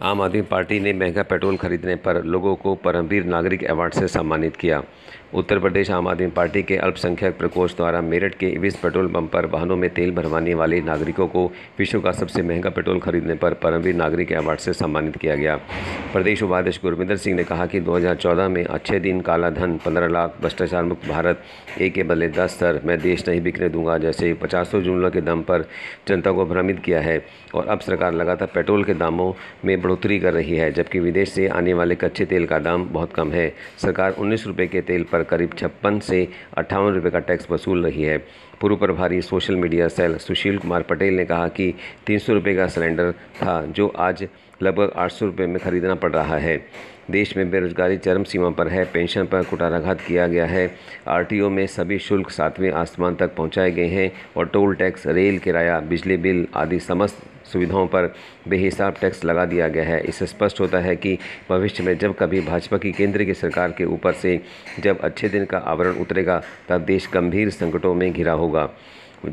आम आदमी पार्टी ने महंगा पेट्रोल खरीदने पर लोगों को परमवीर नागरिक अवार्ड से सम्मानित किया उत्तर प्रदेश आम आदमी पार्टी के अल्पसंख्यक प्रकोष्ठ द्वारा मेरठ के इविस पेट्रोल पंप पर वाहनों में तेल भरवाने वाले नागरिकों को विश्व का सबसे महंगा पेट्रोल खरीदने पर परमवीर नागरिक अवार्ड से सम्मानित किया गया प्रदेश उपाध्यक्ष गुरविंदर सिंह ने कहा कि 2014 में अच्छे दिन काला धन पंद्रह लाख भ्रष्टाचार मुक्त भारत एक के बदले दस सर मैं देश नहीं बिकने दूंगा जैसे पचासों जुमलों के दम पर जनता को भ्रमित किया है और अब सरकार लगातार पेट्रोल के दामों में बढ़ोतरी कर रही है जबकि विदेश से आने वाले कच्चे तेल का दाम बहुत कम है सरकार उन्नीस रुपये के तेल पर सरकार करीब छप्पन से अट्ठावन रुपये का टैक्स वसूल रही है पूर्व प्रभारी social media cell Sushil Kumar Patel ने कहा कि तीन सौ रुपये का सिलेंडर था जो आज लगभग आठ सौ रुपये में खरीदना पड़ रहा है देश में बेरोजगारी चरम सीमा पर है पेंशन पर कुटाराघात किया गया है आरटीओ में सभी शुल्क सातवें आसमान तक पहुंचाए गए हैं और टोल टैक्स रेल किराया बिजली बिल आदि समस्त सुविधाओं पर बेहिसाब टैक्स लगा दिया गया है इससे स्पष्ट होता है कि भविष्य में जब कभी भाजपा की केंद्र की सरकार के ऊपर से जब अच्छे दिन का आवरण उतरेगा तब देश गंभीर संकटों में घिरा होगा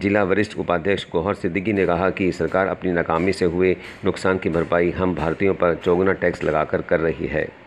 जिला वरिष्ठ उपाध्यक्ष गौहर सिद्दीकी ने कहा कि सरकार अपनी नाकामी से हुए नुकसान की भरपाई हम भारतीयों पर चौगुना टैक्स लगाकर कर रही है